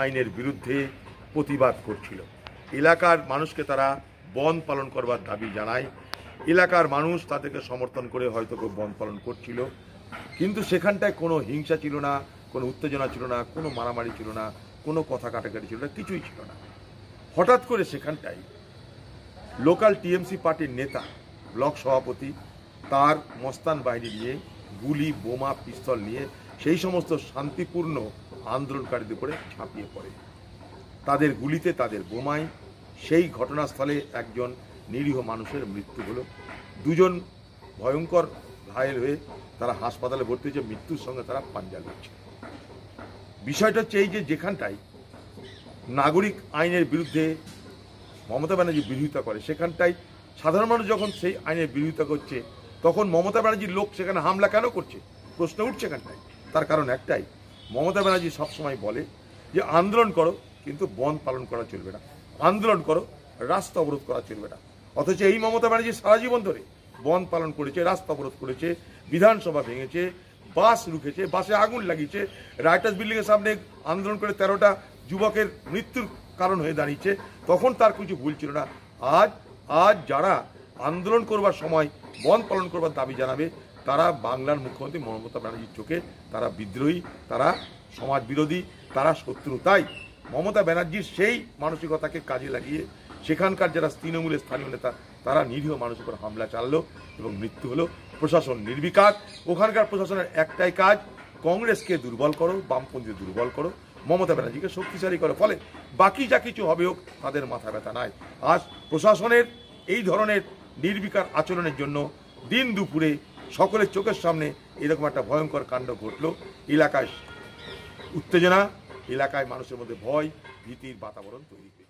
আইনের বিরুদ্ধে প্রতিবাদ করছিল এলাকার মানুষকে তারা বন পালন করবার দাবি জানায় এলাকার মানুষ তাদেরকে সমর্থন করে হয়তো কেউ বন পালন করছিল কিন্তু সেখানটায় কোনো হিংসা ছিল না কোনো উত্তেজনা ছিল না কোনো মারামারি ছিল না কোনো কথা কাটাকাটি ছিল না কিছুই ছিল না হঠাৎ করে সেখানটায় লোকাল টিএমসি পার্টির নেতা ব্লক সভাপতি তার মস্তান বাহিনী নিয়ে গুলি বোমা পিস্তল নিয়ে সেই সমস্ত শান্তিপূর্ণ আন্দোলনকারীদের উপরে ছাপিয়ে পড়ে তাদের গুলিতে তাদের বোমায় সেই ঘটনাস্থলে একজন নিরীহ মানুষের মৃত্যু হলো দুজন ভয়ঙ্কর ঘায়েল হয়ে তারা হাসপাতালে ভর্তি হয়েছে মৃত্যুর সঙ্গে তারা পাঞ্জা হচ্ছে বিষয়টা হচ্ছে এই যে যেখানটায় নাগরিক আইনের বিরুদ্ধে মমতা ব্যানার্জি বিরোধিতা করে সেখানটায় সাধারণ মানুষ যখন সেই আইনের বিরোধিতা করছে তখন মমতা ব্যানার্জির লোক সেখানে হামলা কেন করছে প্রশ্ন উঠছে এখানটায় তার কারণ একটাই মমতা ব্যানার্জি সবসময় বলে যে আন্দোলন করো কিন্তু বন পালন করা চলবে না আন্দোলন করো রাস্তা অবরোধ করা চলবে না অথচ এই মমতা ব্যানার্জি সারা জীবন ধরে বন পালন করেছে রাস্তা অবরোধ করেছে বিধানসভা ভেঙেছে বাস রুখেছে বাসে আগুন লাগিয়েছে রাইটার্স বিল্ডিংয়ের সামনে আন্দোলন করে তেরোটা যুবকের মৃত্যুর কারণ হয়ে দাঁড়িয়েছে তখন তার কিছু ভুল ছিল না আজ আজ যারা আন্দোলন করবার সময় বন পালন করবার দাবি জানাবে তারা বাংলার মুখ্যমন্ত্রী মমতা ব্যানার্জির চোখে তারা বিদ্রোহী তারা সমাজ বিরোধী তারা শত্রু তাই মমতা ব্যানার্জির সেই মানসিকতাকে কাজে লাগিয়ে সেখানকার যারা তৃণমূলের স্থানীয় নেতা তারা নিরীহ মানুষের উপর হামলা চাললো এবং মৃত্যু হলো প্রশাসন নির্বিকার ওখানকার প্রশাসনের একটাই কাজ কংগ্রেসকে দুর্বল করো বামপন্থী দুর্বল করো মমতা ব্যানার্জিকে শক্তিশালী করো ফলে বাকি যা কিছু হবে হোক তাদের মাথা ব্যথা নাই আজ প্রশাসনের এই ধরনের নির্বিকার আচরণের জন্য দিন দুপুরে সকলের চোখের সামনে এরকম একটা ভয়ঙ্কর কাণ্ড ঘটল এলাকায় উত্তেজনা এলাকায় মানুষের মধ্যে ভয় ভীতির বাতাবরণ তৈরি